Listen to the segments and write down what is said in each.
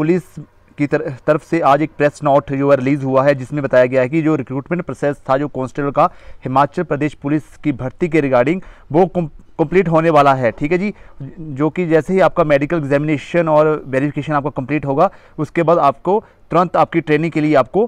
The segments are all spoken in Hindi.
पुलिस की तरफ से आज एक प्रेस नोट जो रिलीज़ हुआ है जिसमें बताया गया है कि जो रिक्रूटमेंट प्रोसेस था जो कांस्टेबल का हिमाचल प्रदेश पुलिस की भर्ती के रिगार्डिंग वो कंप्लीट होने वाला है ठीक है जी जो कि जैसे ही आपका मेडिकल एग्जामिनेशन और वेरिफिकेशन आपका कंप्लीट होगा उसके बाद आपको तुरंत आपकी ट्रेनिंग के लिए आपको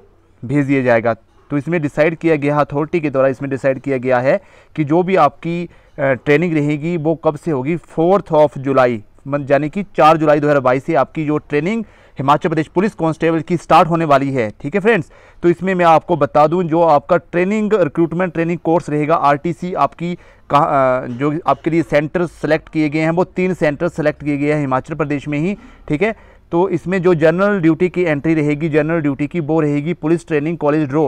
भेज दिया जाएगा तो इसमें डिसाइड किया गया अथॉरिटी के द्वारा इसमें डिसाइड किया गया है कि जो भी आपकी ट्रेनिंग रहेगी वो कब से होगी फोर्थ ऑफ जुलाई यानी कि चार जुलाई दो से आपकी जो training Himachal Pradesh police constable की स्टार्ट होने वाली है ठीक है फ्रेंड्स तो इसमें मैं आपको बता दूं जो आपका ट्रेनिंग रिक्रूटमेंट ट्रेनिंग कोर्स रहेगा आरटीसी आपकी कहा जो आपके लिए सेंटर सेलेक्ट किए गए हैं वो तीन सेंटर सेलेक्ट किए गए हैं हिमाचल प्रदेश में ही ठीक है तो इसमें जो जनरल ड्यूटी की एंट्री रहेगी जनरल ड्यूटी की वो रहेगी police training college Daroh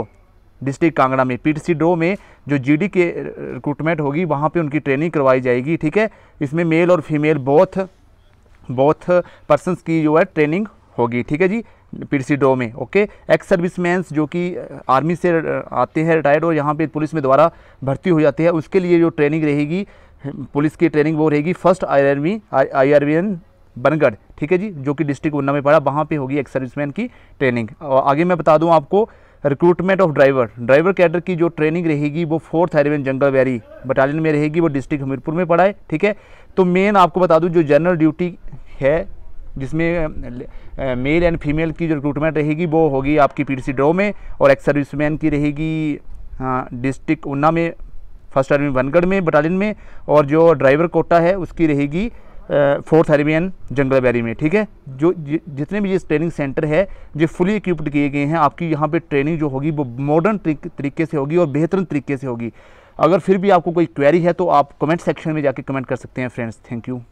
district Kangra में पी ड्रो में जो जीडी के रिक्रूटमेंट होगी वहाँ पे उनकी ट्रेनिंग करवाई जाएगी ठीक है इसमें मेल और फीमेल बोथ बोथ पर्सनस की जो है ट्रेनिंग होगी ठीक है जी पीडीसी डो में ओके एक्स सर्विसमैन जो कि आर्मी से आते हैं रिटायर्ड और यहाँ पे पुलिस में द्वारा भर्ती हो जाते हैं उसके लिए जो ट्रेनिंग रहेगी पुलिस की ट्रेनिंग वो रहेगी first I R V I R V N Bangarh ठीक है जी जो कि डिस्ट्रिक्ट उन्ना में पड़ा वहाँ पे होगी एक्स सर्विसमैन की ट्रेनिंग और आगे मैं बता दूँ आपको recruitment of driver driver cadre की जो ट्रेनिंग रहेगी वो fourth I Jangalberi battalion में रहेगी वो डिस्ट्रिक्ट हमीरपुर में पड़ा है ठीक है तो मेन आपको बता दूँ जो जनरल ड्यूटी है जिसमें मेल एंड फीमेल की जो रिक्रूटमेंट रहेगी वो होगी आपकी पी ड्रो में और एक्स सर्विसमैन की रहेगी डिस्ट्रिक्ट ऊना में फर्स्ट आर्मी वनगढ़ में बटालियन में और जो ड्राइवर कोटा है उसकी रहेगी फोर्थ अरेबियन जंगल वैली में ठीक है जो जि, जितने भी ये ट्रेनिंग सेंटर है जो फुली इक्विप्ड किए गए हैं आपकी यहाँ पे ट्रेनिंग जो होगी वो मॉडर्न तरीके से होगी और बेहतरीन तरीके से होगी अगर फिर भी आपको कोई क्वेरी है तो आप कमेंट सेक्शन में जाके कमेंट कर सकते हैं फ्रेंड्स थैंक यू